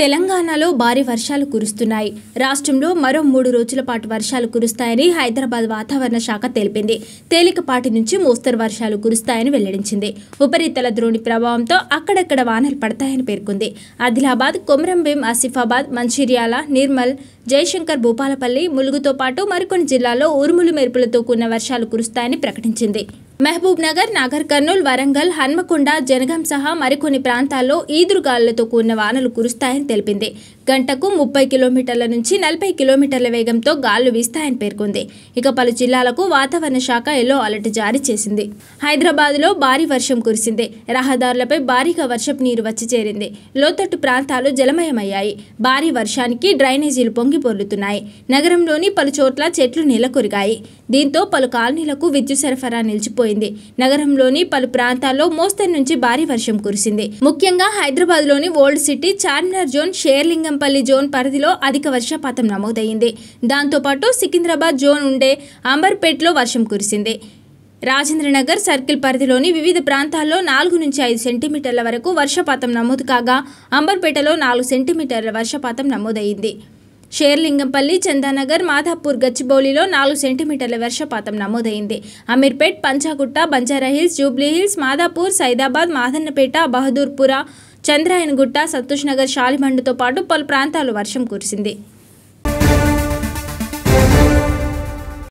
తెలంగాణలో భారీ వర్షాలు కురుస్తున్నాయి రాష్ట్రంలో మరో మూడు రోజుల పాటు వర్షాలు కురుస్తాయని హైదరాబాద్ వాతావరణ శాఖ తెలిపింది తేలికపాటి నుంచి మోస్తరు వర్షాలు కురుస్తాయని వెల్లడించింది ఉపరితల ద్రోణి ప్రభావంతో అక్కడక్కడ వానలు పడతాయని పేర్కొంది ఆదిలాబాద్ కొమరంభీం ఆసిఫాబాద్ మంచిర్యాల నిర్మల్ జయశంకర్ భూపాలపల్లి ములుగుతో పాటు మరికొన్ని జిల్లాల్లో ఉరుములు మెరుపులతో కూడిన వర్షాలు కురుస్తాయని ప్రకటించింది మహబూబ్ నగర్ నాగర్ కర్నూల్ వరంగల్ హన్మకొండ జనగం సహా మరికొన్ని ప్రాంతాల్లో ఈదురుగాలులతో కూడిన వానలు కురుస్తాయని తెలిపింది గంటకు ముప్పై కిలోమీటర్ల నుంచి నలభై కిలోమీటర్ల వేగంతో గాలు వీస్తాయని పేర్కొంది ఇక పలు జిల్లాలకు వాతావరణ శాఖ ఎల్లో అలర్ట్ జారీ చేసింది హైదరాబాద్లో భారీ వర్షం కురిసింది రహదారులపై భారీగా వర్షపు నీరు వచ్చి చేరింది లోతట్టు ప్రాంతాలు జలమయమయ్యాయి భారీ వర్షానికి డ్రైనేజీలు పొంగి పొర్లుతున్నాయి నగరంలోని పలు చోట్ల చెట్లు నెలకొరిగాయి దీంతో పలు కాలనీలకు విద్యుత్ సరఫరా నిలిచిపోయింది నగరంలోని పలు ప్రాంతాల్లో మోస్తరు నుంచి భారీ వర్షం కురిసింది ముఖ్యంగా హైదరాబాద్లోని ఓల్డ్ సిటీ చార్మినార్ జోన్ షేర్లింగం బెల్లంపల్లి జోన్ పరిధిలో అధిక వర్షపాతం నమోదైంది దాంతోపాటు సికింద్రాబాద్ జోన్ ఉండే అంబర్పేట్లో వర్షం కురిసింది రాజేంద్రనగర్ సర్కిల్ పరిధిలోని వివిధ ప్రాంతాల్లో నాలుగు నుంచి ఐదు సెంటీమీటర్ల వరకు వర్షపాతం నమోదు కాగా అంబర్పేటలో నాలుగు సెంటీమీటర్ల వర్షపాతం నమోదైంది షేర్లింగంపల్లి చందానగర్ మాధాపూర్ గచ్చిబౌలిలో నాలుగు సెంటీమీటర్ల వర్షపాతం నమోదైంది అమీర్పేట్ పంచాగుట్ట బంజారాహిల్స్ జూబ్లీహిల్స్ మాధాపూర్ సైదాబాద్ మాదన్నపేట బహదూర్పుర చంద్రాయనగుట్ట సంతోష్ నగర్ షాలిబండుతో పాటు పలు ప్రాంతాల్లో వర్షం కురిసింది